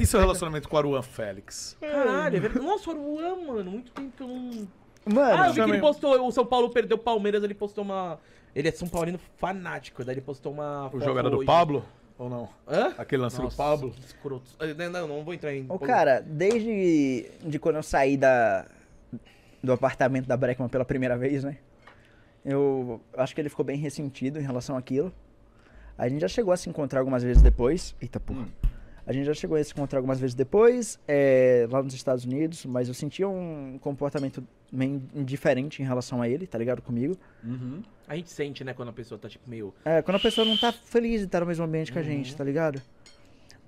E seu relacionamento com o Aruan Félix? Caralho, é verdade. Nossa, o Aruan, mano, muito tempo que eu não. Mano, ah, eu vi que ele postou, o São Paulo perdeu o Palmeiras, ele postou uma. Ele é São Paulino fanático, daí ele postou uma. O jogo era do Pablo? Ou não? Hã? Aquele lance Nossa, do Pablo? Escroto. Eh, não, não, não vou entrar em. Ô, cara, desde de quando eu saí da, do apartamento da Breckman pela primeira vez, né? Eu acho que ele ficou bem ressentido em relação àquilo. A gente já chegou a se encontrar algumas vezes depois. Eita porra. Hum. A gente já chegou a se encontrar algumas vezes depois, é, lá nos Estados Unidos, mas eu sentia um comportamento meio indiferente em relação a ele, tá ligado? Comigo. Uhum. A gente sente, né, quando a pessoa tá tipo meio. É, quando a pessoa não tá feliz de estar tá no mesmo ambiente uhum. que a gente, uhum. tá ligado?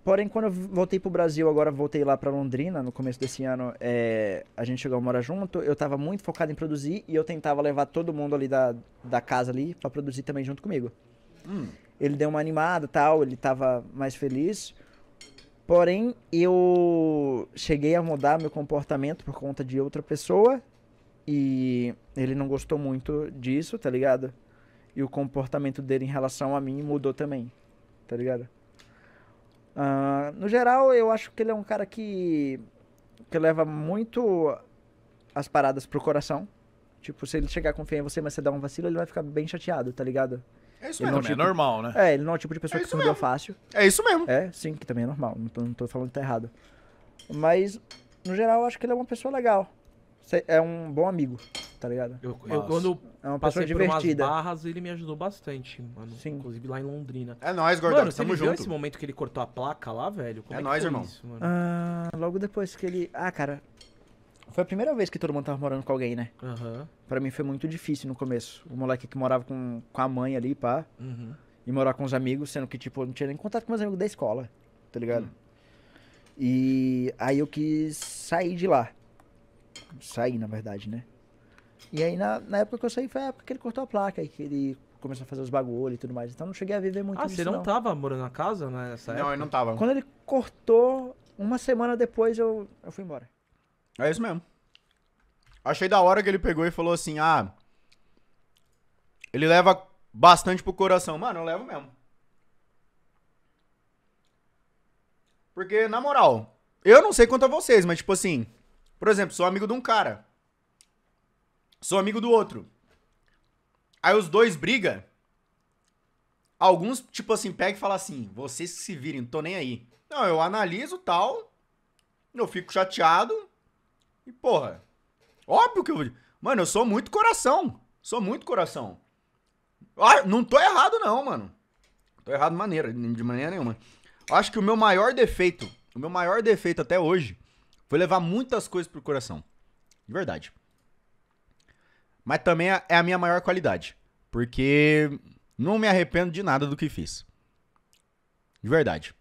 Porém, quando eu voltei pro Brasil, agora voltei lá pra Londrina, no começo desse ano, é, a gente chegou a morar junto, eu tava muito focado em produzir e eu tentava levar todo mundo ali da, da casa ali para produzir também junto comigo. Hum ele deu uma animada tal, ele tava mais feliz. Porém, eu cheguei a mudar meu comportamento por conta de outra pessoa e ele não gostou muito disso, tá ligado? E o comportamento dele em relação a mim mudou também, tá ligado? Uh, no geral, eu acho que ele é um cara que, que leva muito as paradas pro coração. Tipo, se ele chegar a confiar em você, mas você dá um vacilo, ele vai ficar bem chateado, tá ligado? É isso ele é mesmo, é tipo... normal, né? É, ele não é o tipo de pessoa é que se mudou fácil. É isso mesmo. É, sim, que também é normal. Não tô, não tô falando que tá errado. Mas, no geral, eu acho que ele é uma pessoa legal. É um bom amigo, tá ligado? Eu, eu quando é uma pessoa divertida. Por umas barras, ele me ajudou bastante, mano. Sim. Inclusive lá em Londrina. É nóis, Gordão, mano, tamo junto. esse momento que ele cortou a placa lá, velho? Como é, é nóis, irmão. Isso, ah, logo depois que ele... Ah, cara, foi a primeira vez que todo mundo tava morando com alguém, né? Uhum. Pra mim foi muito difícil no começo. O moleque que morava com, com a mãe ali, pá. Uhum. E morar com os amigos, sendo que, tipo, eu não tinha nem contato com meus amigos da escola, tá ligado? Uhum. E aí eu quis sair de lá. Sair, na verdade, né? E aí, na, na época que eu saí, foi a época que ele cortou a placa e que ele começou a fazer os bagulho e tudo mais. Então, não cheguei a viver muito Ah, você não, não tava morando na casa né, nessa não, época? Não, eu não tava. Quando ele cortou, uma semana depois, eu, eu fui embora. É isso mesmo. Achei da hora que ele pegou e falou assim: ah. Ele leva bastante pro coração. Mano, eu levo mesmo. Porque, na moral, eu não sei quanto a vocês, mas tipo assim. Por exemplo, sou amigo de um cara. Sou amigo do outro. Aí os dois brigam. Alguns, tipo assim, pegam e falam assim: vocês que se virem, não tô nem aí. Não, eu analiso tal. Eu fico chateado. E, porra, óbvio que eu vou. Mano, eu sou muito coração. Sou muito coração. Ah, não tô errado, não, mano. Tô errado de maneira, de maneira nenhuma. Acho que o meu maior defeito, o meu maior defeito até hoje, foi levar muitas coisas pro coração. De verdade. Mas também é, é a minha maior qualidade. Porque não me arrependo de nada do que fiz. De verdade.